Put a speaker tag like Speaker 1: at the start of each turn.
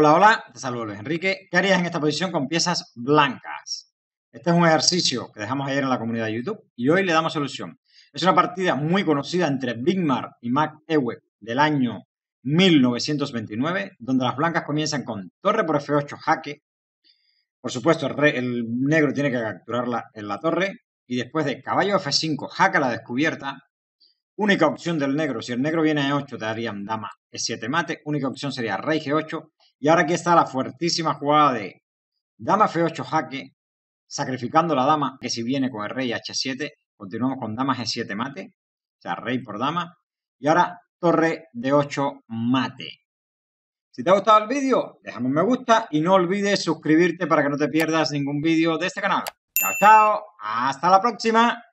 Speaker 1: hola, hola, te saludo Luis Enrique. ¿Qué harías en esta posición con piezas blancas? Este es un ejercicio que dejamos ayer en la comunidad de YouTube y hoy le damos solución. Es una partida muy conocida entre Bigmar y Mac Ewe del año 1929, donde las blancas comienzan con torre por f8 jaque. Por supuesto, el, negro tiene que capturarla en la torre y después de caballo f5 jaque a la descubierta. Única opción del negro, si el negro viene a e8 te darían dama e7 mate, única opción sería rey g8 y ahora aquí está la fuertísima jugada de dama f8 jaque, sacrificando la dama, que si viene con el rey h7, continuamos con dama g7 e mate, o sea, rey por dama, y ahora torre de 8 mate. Si te ha gustado el vídeo, déjame un me gusta y no olvides suscribirte para que no te pierdas ningún vídeo de este canal. Chao, chao, hasta la próxima.